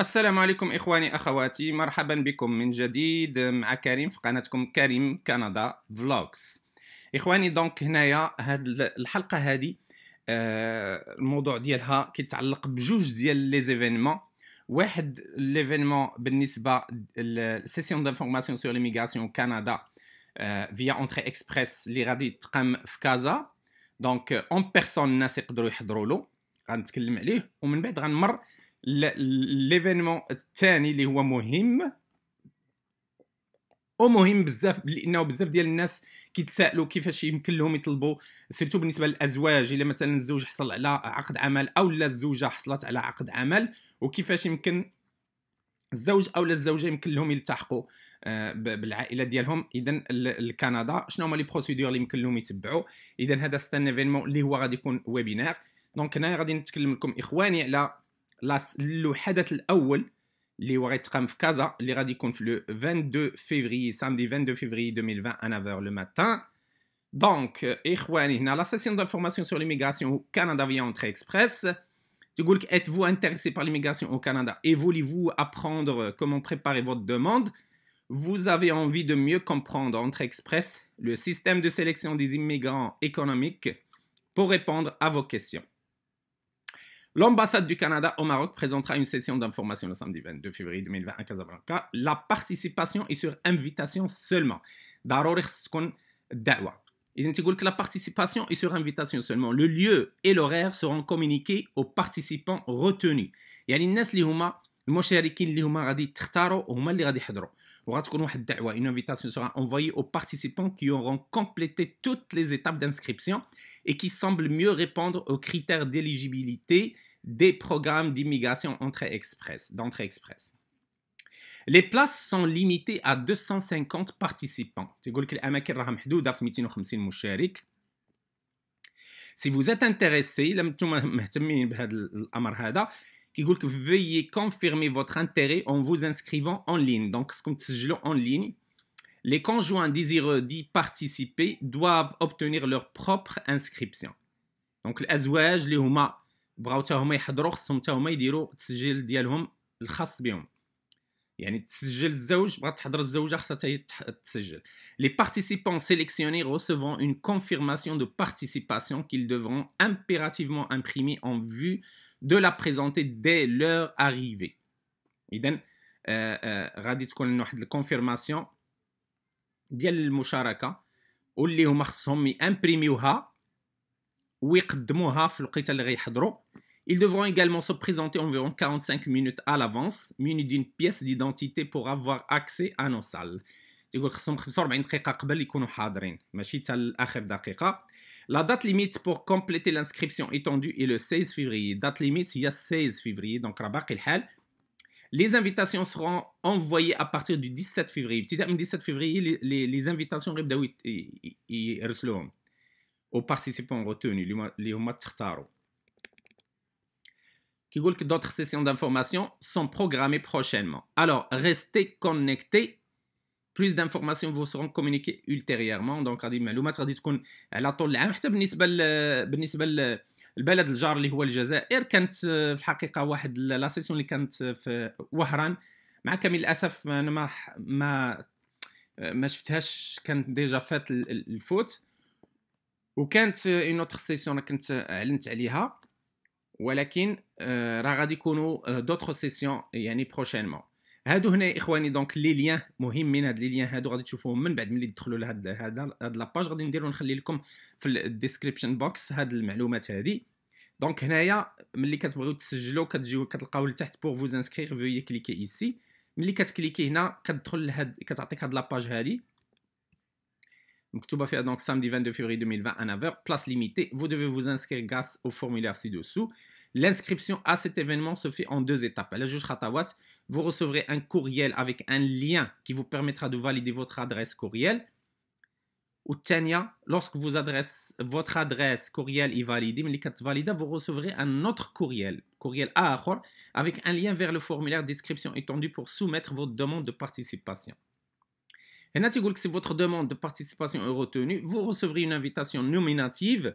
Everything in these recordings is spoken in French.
السلام عليكم اخواني اخواتي مرحبا بكم من جديد مع كريم في قناتكم كريم كندا فلوغز اخواني دونك هنايا هاد الحلقه هادي آه، الموضوع ديالها كيتعلق بجوج ديال لي زيفينمون واحد ليفينمون بالنسبه للسيسيون دانفورماسيون سور ليميغاسيون كندا فيا اونتري اكسبريس اللي غادي تقام في كازا دونك اون بيرسون الناس يقدروا يحضروا له غنتكلم عليه ومن بعد غنمر ليفينمون الثاني اللي هو مهم ومهم بزاف لانه بزاف ديال الناس كيتسائلوا كيفاش يمكن لهم يطلبوا سيرتو بالنسبه للازواج الا مثلا الزوج حصل على عقد عمل او لا الزوجه حصلت على عقد عمل وكيفاش يمكن الزوج او الزوجه يمكن لهم يلتحقوا آه، بالعائله ديالهم اذا الكندا شنو هما لي بروسيدور اللي يمكن لهم يتبعوا اذا هذا ستان ايفينمون اللي هو غادي يكون ويبينار دونك هنا غادي نتكلم لكم اخواني على الحدث الاول les هو غيتقام في كازا اللي les radios في le 22 février, samedi 22 février 2020 à 9h le matin دونك euh, la session d'information sur l'immigration au canada via فيا express اكسبريس تقول لك êtes-vous intéressé par l'immigration au Canada et voulez-vous apprendre euh, comment préparer votre demande Vous avez envie de mieux comprendre Entre Express, le système de sélection des immigrants économiques, pour répondre à vos questions. L'ambassade du Canada au Maroc présentera une session d'information le samedi 22 février 2020 à Casablanca. La participation est sur invitation seulement. Il dit que la participation est sur invitation seulement. Le lieu et l'horaire seront communiqués aux participants retenus une invitation sera envoyée aux participants qui auront complété toutes les étapes d'inscription et qui semblent mieux répondre aux critères d'éligibilité des programmes d'immigration entrée express, d'entrée express. Les places sont limitées à 250 participants. Si vous êtes intéressé, que vous veuillez confirmer votre intérêt en vous inscrivant en ligne. Donc, ce qu'on en ligne, les conjoints désireux d'y participer doivent obtenir leur propre inscription. Donc, Les participants sélectionnés recevront une confirmation de participation qu'ils devront impérativement imprimer en vue de la présenter dès leur arrivée. إذا غادي تكون لنا واحد الكونفيرماسيون ديال المشاركه واللي هما ou يامبريميوها ويقدموها في الوقيته اللي غيحضروا Ils devront également se présenter environ 45 minutes à l'avance, munis d'une pièce d'identité pour avoir accès à nos salles. La date limite pour compléter l'inscription étendue est le 16 février. Date limite, il y a 16 février. donc c'est 16 Les invitations seront envoyées à partir du 17 février. Petit le 17 février, les, les, et invitations aux participants retenus, les Qui que d'autres sessions d'information sont programmées prochainement. Alors, restez connectés بلوس دانفورماسيون فو سيرون كومونيكي ultérieurement دونك هذه المعلومات غادي تكون على طول العام حتى بالنسبه ل... بالنسبه ل... البلد الجار اللي هو الجزائر كانت في الحقيقه واحد لا سيسيون اللي كانت في وهران مع كامل الاسف انا ما ما ما شفتهاش كانت ديجا فات الفوت وكانت اون اوتر سيسيون انا كنت علنت عليها ولكن آه، راه غادي يكونوا دوتر آه، سيسيون يعني بروشينمون هادو هنا اخواني دونك لي ليان مهمين هاد لي ليان هادو غادي تشوفوهم من بعد ملي تدخلوا لهاد هاد هاد لاباج غادي نديرو نخلي لكم في الديسكريبشن بوكس هاد المعلومات هادي دونك هنايا ملي كتبغيو تسجلوا كتجيو كتلقاو لتحت بور فوز انسكريغ فيو كليكي ايسي ملي كتكليكي هنا كتدخل لهاد كتعطيك هاد لاباج هادي مكتوبه فيها دونك سامدي 22 فيفري 2020 ان افير بلاس ليميتي فو دوفي فوز انسكريغ غاس او فورمولير سي دوسو L'inscription à cet événement se fait en deux étapes. À la vous recevrez un courriel avec un lien qui vous permettra de valider votre adresse courriel. Ou Tania, lorsque vous adresse, votre adresse courriel est validée, vous recevrez un autre courriel, courriel Aachor, avec un lien vers le formulaire d'inscription étendu pour soumettre votre demande de participation. Et si votre demande de participation est retenue, vous recevrez une invitation nominative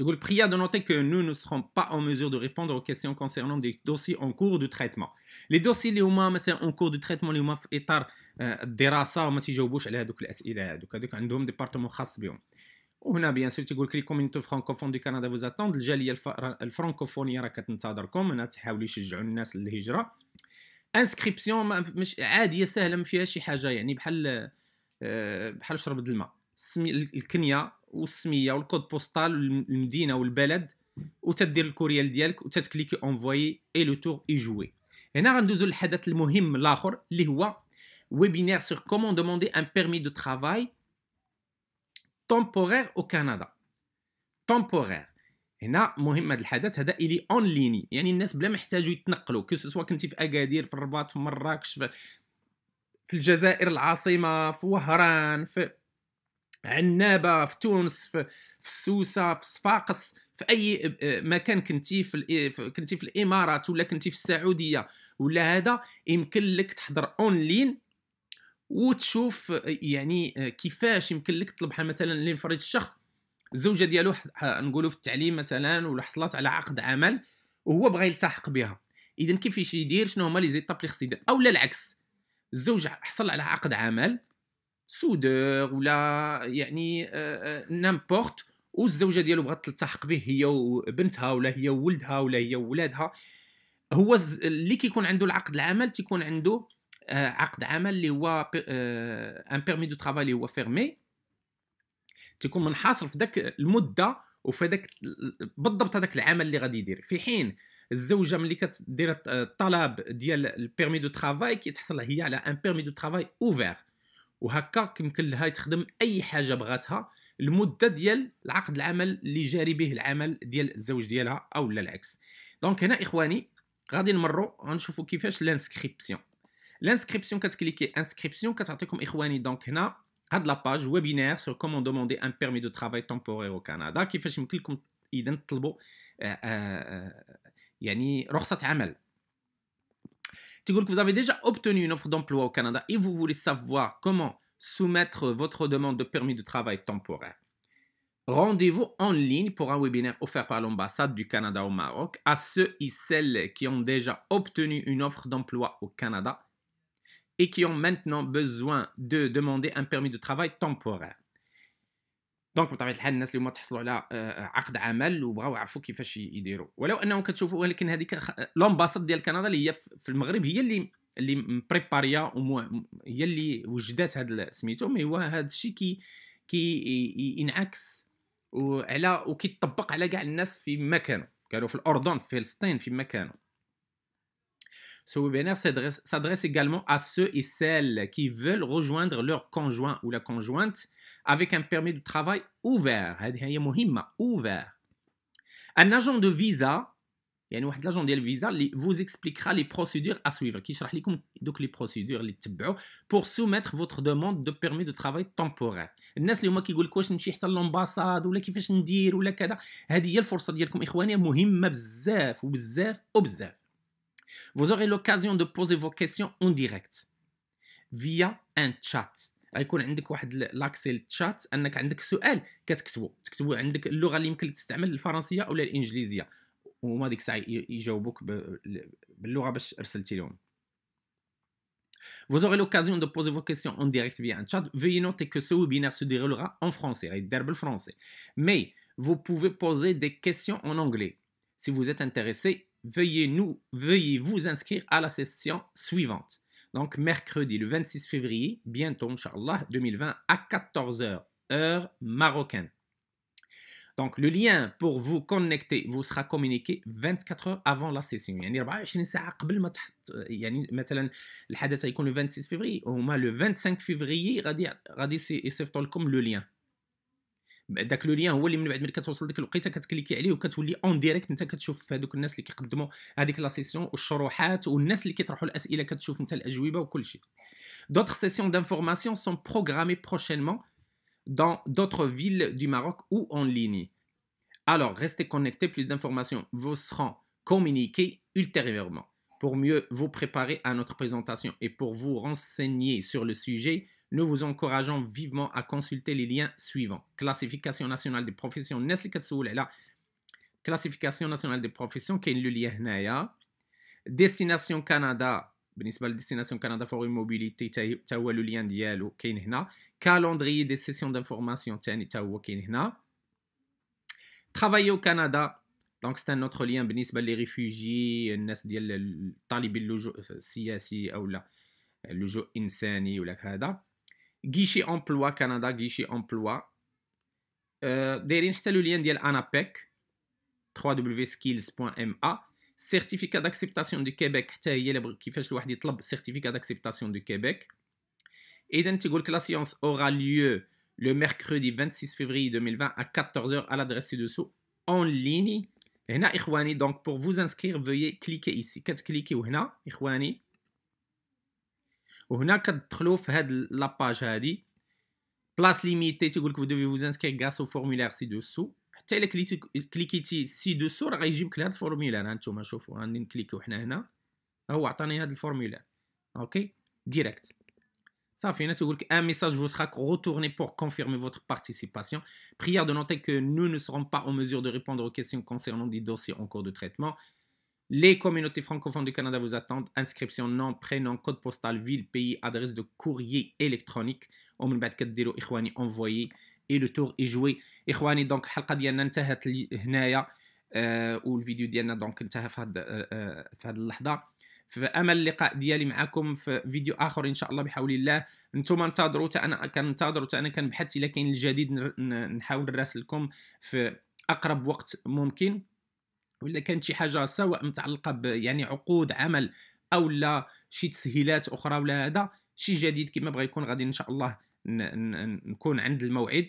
De Gaulle pria de noter que nous ne serons pas en mesure de répondre aux questions concernant des dossiers en cours de traitement. Les dossiers les humains en cours de traitement les humains étant déraça au matin je bouche elle a donc les il a donc avec un département chasbion. On a bien sûr de Gaulle que les communautés francophones du Canada vous attendent. Le jali francophone ira qu'à tenter d'arcom et n'attend les gens les gens les hijra. Inscription mais عادية سهلة ما فيها شي حاجة يعني بحال بحال شرب الماء. الكنيا والسميه والكود بوستال والمدينه والبلد وتدير الكوريال ديالك وتتكليكي اونفوي اي لو تور اي جوي هنا غندوزو للحدث المهم الاخر اللي هو ويبينير سور كومون دوموندي ان بيرمي دو ترافاي تومبورير او كندا تومبورير هنا مهم هذا الحدث هذا الي اون ليني يعني الناس بلا ما يحتاجوا يتنقلوا كو سوا كنتي في اكادير في الرباط في مراكش في, في الجزائر العاصمه في وهران في عنابه في تونس في, في سوسه في صفاقس في اي آه، مكان كنتي آه، في كنتي في الامارات ولا كنتي في السعوديه ولا هذا يمكن لك تحضر اونلاين وتشوف آه، يعني كيفاش يمكن لك تطلبها مثلا لانفراد الشخص الزوجه ديالو نقولوا في التعليم مثلا ولا حصلت على عقد عمل وهو بغى يلتحق بها اذا كيفاش يدير شنو هما لي زيتاب اللي خص يدير اولا العكس الزوج حصل على عقد عمل سودور ولا يعني آه، آه، نامبورت والزوجه ديالو بغات تلتحق به هي وبنتها ولا هي وولدها ولا هي وولادها هو اللي كيكون عنده العقد العمل تيكون عنده آه، عقد عمل اللي هو ان بيرمي دو ترافاي اللي هو فيرمي تيكون منحصر في ذاك المده وفي ذاك بالضبط هذاك العمل اللي غادي يدير في حين الزوجه ملي كتدير الطلب ديال البيرمي دو ترافاي كيتحصل هي على ان بيرمي دو ترافاي اوفير وهكا يمكن لها تخدم اي حاجه بغاتها المده ديال العقد العمل اللي جاري به العمل ديال الزوج ديالها او لا العكس دونك هنا اخواني غادي نمروا غنشوفوا كيفاش لانسكريبسيون لانسكريبسيون كتكليكي انسكريبسيون كتعطيكم اخواني دونك هنا هاد لاباج ويبينير سو كومون دوموندي ان بيرمي دو ترافاي تومبورير او كندا كيفاش يمكن لكم اذا تطلبوا آه، آه، آه، يعني رخصه عمل Si vous avez déjà obtenu une offre d'emploi au Canada et vous voulez savoir comment soumettre votre demande de permis de travail temporaire. Rendez-vous en ligne pour un webinaire offert par l'ambassade du Canada au Maroc à ceux et celles qui ont déjà obtenu une offre d'emploi au Canada et qui ont maintenant besoin de demander un permis de travail temporaire. دونك بطبيعه الحال الناس اللي هما تحصلوا على آه، آه، عقد عمل وبغاو يعرفوا كيفاش يديروا ولو انهم كتشوفوا ولكن هذيك آه، لومباسات ديال كندا اللي هي في المغرب هي اللي اللي مبريباريا هي اللي وجدات هذا سميتو مي هو هذا الشيء كي كي ينعكس وعلى وكيطبق على كاع الناس في مكانه كانوا كانوا في الاردن في فلسطين في مكانه كانوا Ce webinaire s'adresse également à ceux et celles qui veulent rejoindre leur conjoint ou la conjointe avec un permis de travail ouvert. ouvert. Un agent de visa, يعني واحد لاجون ديال visa visa, vous expliquera les procédures à suivre كيشرح لكم دوك les procédures اللي تتبعوا pour soumettre votre demande de permis de travail temporaire الناس اللي هما كيقول لك واش نمشي حتى للامباساد ولا كيفاش ندير ولا كذا هذه هي الفرصه ديالكم اخواني مهمه بزاف وبزاف وبزاف vous aurez l'occasion de poser vos questions en direct via un chat. غيكون عندك واحد لاكسي للتشات انك عندك سؤال كتكتبو تكتبو عندك اللغه اللي يمكن لك تستعمل الفرنسيه او الانجليزيه وهما ديك الساعه يجاوبوك باللغه باش ارسلتي لهم Vous aurez l'occasion de poser vos questions en direct via un chat. Veuillez noter que ce webinaire se déroulera en français, français. Mais vous pouvez poser des questions en anglais si vous êtes intéressé veuillez, nous, veuillez vous inscrire à la session suivante. Donc, mercredi le 26 février, bientôt, Inch'Allah, 2020, à 14h, heure marocaine. Donc, le lien pour vous connecter vous sera communiqué 24 heures avant la session. يعني 24 le 26 février, le 25 février le lien d'autres sessions d'information sont programmées prochainement dans d'autres villes du Maroc ou en ligne alors restez connectés plus d'informations vous seront communiquées ultérieurement pour mieux vous préparer à notre présentation et pour vous renseigner sur le sujet nous vous encourageons vivement à consulter les liens suivants. Classification nationale des professions. Nesli Katsoul Classification nationale des professions. qui est le lien Destination Canada. la Destination Canada for Mobilité. le lien Calendrier des sessions d'information. Travailler au Canada. Donc, c'est un autre lien. Principal les réfugiés. Nes Diel. Talibi. Le Ou euh, la, Le Insani. Ou le Canada guichet emploi Canada, guichet emploi. Euh, Derrière, le lien de l'ANAPEC, www.skills.ma. Certificat d'acceptation du Québec, qui fait le club certificat d'acceptation du Québec. Et la séance aura lieu le mercredi 26 février 2020 à 14h à l'adresse ci-dessous en ligne. Donc pour vous inscrire, veuillez cliquer ici. Qu'est-ce que vous la page. Place limitée. vous devez vous inscrire, grâce au formulaire ci-dessous. Cliquez ci-dessous vous recevrez une ici, il nous a donné formulaire. Direct. Un message vous sera retourné pour confirmer votre participation. Prière de noter que nous ne serons pas en mesure de répondre aux questions concernant des dossiers en cours de traitement. Les communautés francophones du Canada vous attendent. Inscription, nom, prénom, code postal, ville, pays, adresse de courrier électronique. ومن بعد كديروا اخواني انفويي اي لو تور اي جوي اخواني دونك الحلقه ديالنا انتهت هنايا آه والفيديو ديالنا دونك انتهى في هاد آه في هاد اللحظه فامل اللقاء ديالي معكم في فيديو اخر ان شاء الله بحول الله نتوما انتظروا حتى انا كننتظر حتى انا كنبحث الا كاين الجديد نحاول نراسلكم في اقرب وقت ممكن ولا كانت شي حاجه سواء متعلقه ب يعني عقود عمل او لا شي تسهيلات اخرى ولا هذا شي جديد كما بغى يكون غادي ان شاء الله نكون عند الموعد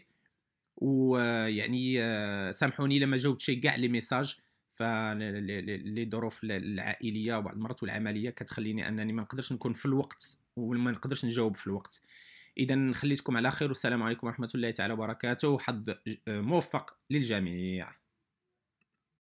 ويعني آه، آه، سامحوني لما جاوبت شي كاع لي ميساج فلي ظروف العائليه وبعض المرات والعمليه كتخليني انني ما نقدرش نكون في الوقت وما نقدرش نجاوب في الوقت اذا خليتكم على خير والسلام عليكم ورحمه الله تعالى وبركاته وحظ آه، موفق للجميع